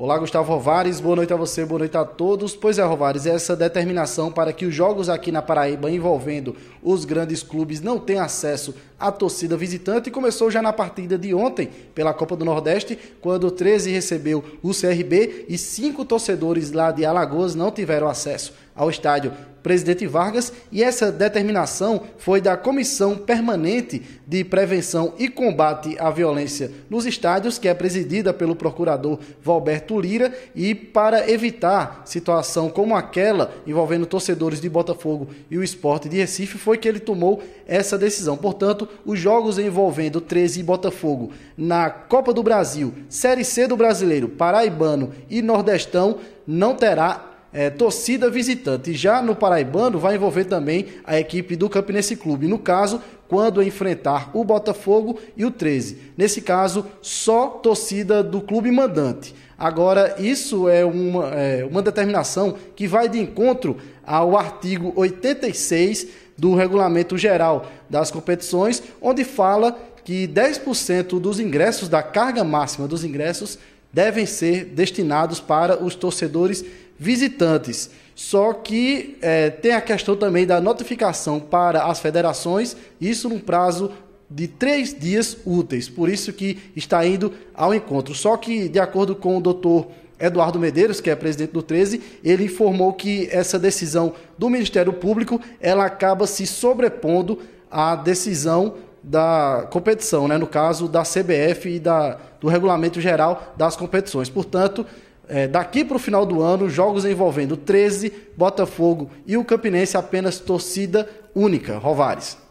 Olá, Gustavo Rovares. Boa noite a você, boa noite a todos. Pois é, Rovares, essa determinação para que os jogos aqui na Paraíba envolvendo os grandes clubes não tenham acesso a torcida visitante começou já na partida de ontem pela Copa do Nordeste, quando o 13 recebeu o CRB e cinco torcedores lá de Alagoas não tiveram acesso ao estádio Presidente Vargas e essa determinação foi da Comissão Permanente de Prevenção e Combate à Violência nos Estádios, que é presidida pelo procurador Valberto Lira, e para evitar situação como aquela envolvendo torcedores de Botafogo e o esporte de Recife, foi que ele tomou essa decisão. Portanto, os jogos envolvendo 13 e Botafogo na Copa do Brasil, Série C do Brasileiro, Paraibano e Nordestão não terá é, torcida visitante. Já no Paraibano vai envolver também a equipe do Campinense Clube. No caso, quando enfrentar o Botafogo e o 13. Nesse caso, só torcida do clube mandante. Agora, isso é uma, é, uma determinação que vai de encontro ao artigo 86 do Regulamento Geral das Competições, onde fala que 10% dos ingressos, da carga máxima dos ingressos, devem ser destinados para os torcedores visitantes. Só que é, tem a questão também da notificação para as federações, isso num prazo de três dias úteis. Por isso que está indo ao encontro. Só que, de acordo com o doutor Eduardo Medeiros, que é presidente do 13, ele informou que essa decisão do Ministério Público ela acaba se sobrepondo à decisão da competição, né? no caso da CBF e da, do regulamento geral das competições. Portanto, é, daqui para o final do ano, jogos envolvendo 13, Botafogo e o Campinense apenas torcida única. Rovares.